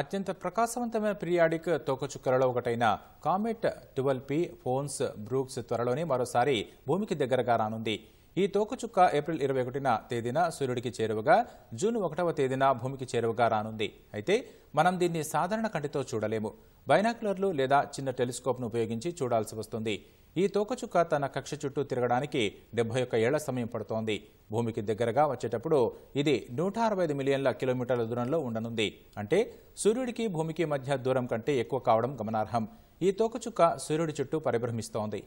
అత్యంత ప్రకాశవంతమైన పిరియాడిక్ తోకచుక్కలలో ఒకటైన comet twelve P Pons Brooks త్వరలోనే మరోసారి భూమికి దగ్గరగా రానుంది ఈ తోకచుక్క ఏప్రిల్ ఇరవై ఒకటిన తేదీన సూర్యుడికి చేరువగా జూన్ ఒకటవ తేదీన భూమికి చేరువగా రానుంది అయితే మనం దీన్ని సాధారణ కంటితో చూడలేము బైనాక్యులర్లు లేదా చిన్న టెలిస్కోప్ను ఉపయోగించి చూడాల్సి వస్తుంది ఈ తోకచుక్క తన కక్ష చుట్టూ తిరగడానికి డెబ్బై ఒక్క ఏళ్ల సమయం పడుతోంది భూమికి దగ్గరగా వచ్చేటప్పుడు ఇది నూట అరవై మిలియన్ల కిలోమీటర్ల దూరంలో ఉండనుంది అంటే సూర్యుడికి భూమికి మధ్య దూరం కంటే ఎక్కువ కావడం గమనార్హం ఈ తోకచుక్క సూర్యుడి చుట్టూ పరిభ్రమిస్తోంది